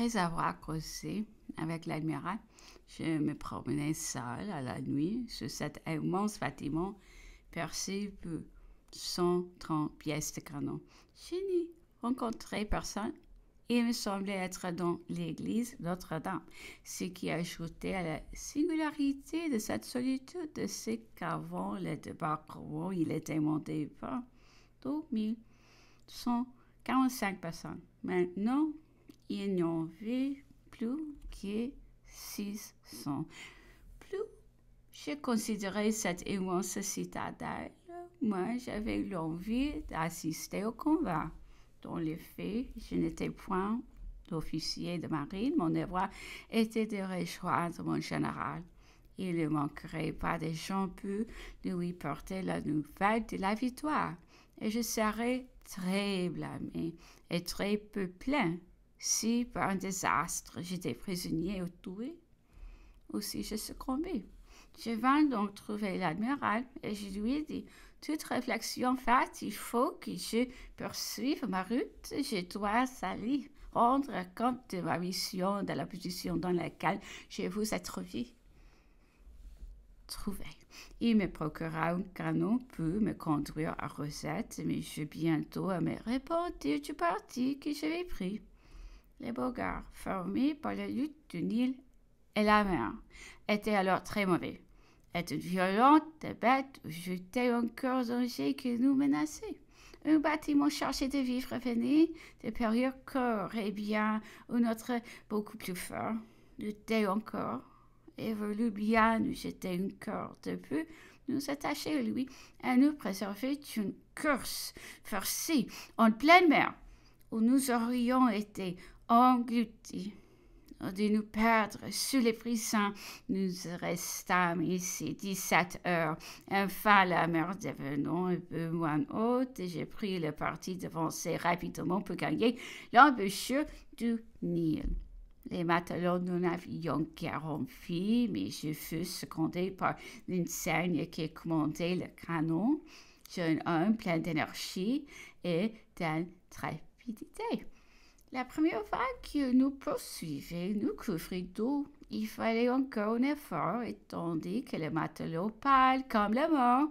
Après avoir causé avec l'admiral, je me promenais seul à la nuit sur cet immense bâtiment percé de 130 pièces de canon. Je n'y rencontrais personne et me semblait être dans l'église Notre-Dame, ce qui ajoutait à la singularité de cette solitude de ce qu'avant le débarquement, il était monté par 2145 personnes. Maintenant, il n'y en plus que 600. Plus j'ai considéré cette immense citadelle, moi j'avais l'envie d'assister au combat. Dans les faits, je n'étais point d'officier de marine, mon devoir était de rejoindre mon général. Il ne manquerait pas de gens de lui porter la nouvelle de la victoire, et je serais très blâmé et très peu plein si par un désastre j'étais prisonnier ou tué, ou si je succombais. Je vins donc trouver l'admiral et je lui ai dit Toute réflexion faite, il faut que je poursuive ma route. Je dois aller rendre compte de ma mission, de la position dans laquelle je vous ai trouvé. Trouvé. Il me procura un canot pour me conduire à Rosette, mais je bientôt me répondis du parti que j'avais pris. Les bogards formés par la lutte du Nil et la mer étaient alors très mauvais. Et violente violente bête jetaient encore danger qui nous menaçait. Un bâtiment chargé de vivre venait de périodes corps et bien ou notre beaucoup plus fort luttait encore et bien nous jeter encore de peu nous attacher à lui et nous préserver d'une course farcie en pleine mer, où nous aurions été engloutis de nous perdre sous les frissons. Nous restâmes ici 17 sept heures. Enfin, la mer devenant un peu moins haute, et j'ai pris le parti d'avancer rapidement pour gagner l'embouchure du Nil. Les matelots nous n'avions qu'à remplir, mais je fus secondé par l'enseigne qui commandait le canon, jeune homme plein d'énergie et d'intrépidité. La première vague que nous poursuivait nous couvrit d'eau. Il fallait encore un effort, et tandis que le matelot pâle comme la mort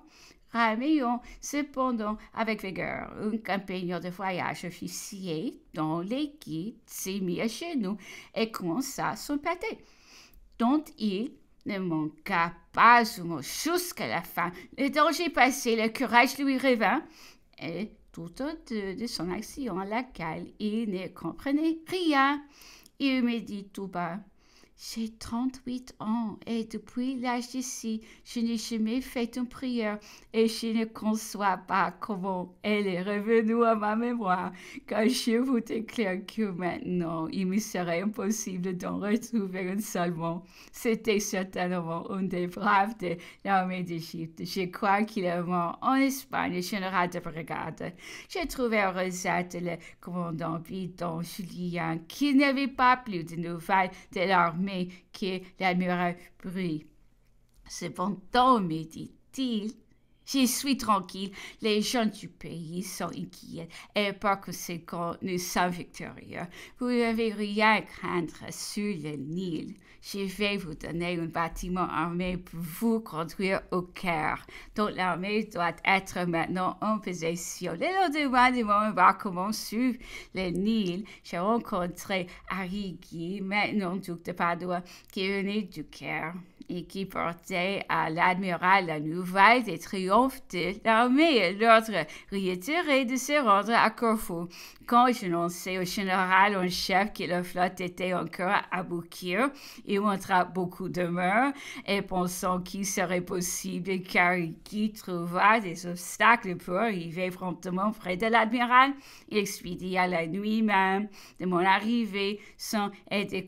ramayaient cependant avec vigueur. Un compagnon de voyage officier dont les guides s'est mis à chez nous et commença son pâté, dont il ne manqua pas un mot jusqu'à la fin. Le danger passé, le courage lui revint, et de son action à laquelle il ne comprenait rien. Il me dit tout bas j'ai 38 ans et depuis l'âge d'ici, je n'ai jamais fait une prière et je ne conçois pas comment elle est revenue à ma mémoire Quand je vous déclare que maintenant il me serait impossible d'en retrouver un seulement. C'était certainement un des braves de l'armée d'Égypte. Je crois qu'il est mort en Espagne, le général de brigade. J'ai trouvé en recette le commandant Vidon Julien qui n'avait pas plus de nouvelles de l'armée mais que l'amour a pris. Cependant, me dit-il, je suis tranquille. Les gens du pays sont inquiets et par conséquent nous sommes victorieux. Vous n'avez rien à craindre sur le Nil. Je vais vous donner un bâtiment armé pour vous conduire au Caire, dont l'armée doit être maintenant en possession. Le lendemain de mon embarquement sur le Nil, j'ai rencontré Guy, maintenant duc de Padoue, qui venait du Caire et qui portait à l'admiral la nouvelle des triomphes de l'armée et l'ordre réitéré de se rendre à Corfu. quand je lançais au général en chef que la flotte était encore à Boukir, il montra beaucoup de mœurs et pensant qu'il serait possible car qui trouva des obstacles pour arriver promptement près de l'admiral, il expédia la nuit même de mon arrivée sans aider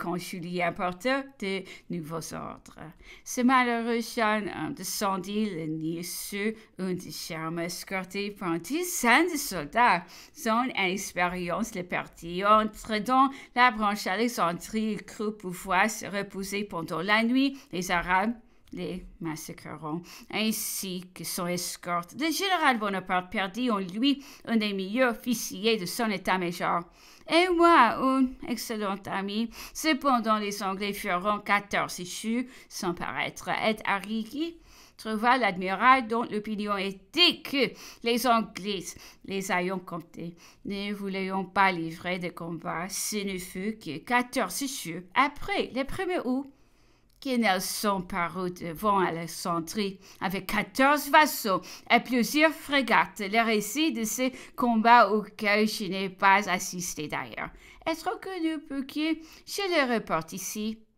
à porter de nouveaux ordres. Ce malheureux jeune homme descendit le sur une charme escortée par un dizaine de soldats Sans expérience les partit entre dans la branche Alexandrie crut pouvoir se reposer pendant la nuit. Les Arabes les massacreront, ainsi que son escorte. Le général Bonaparte perdit en lui un des meilleurs officiers de son état-major. Et moi, un excellent ami. Cependant, les Anglais feront quatorze issues sans paraître être arrivés trouva l'admiral dont l'opinion était que les Anglais les ayant comptés ne voulaient pas livrer de combat. Ce ne fut que 14 jours après le 1er août que Nelson parut devant Alexandrie avec 14 vassaux et plusieurs frégates. Le récit de ces combats auquel je n'ai pas assisté d'ailleurs est reconnu pour qui je le reporte ici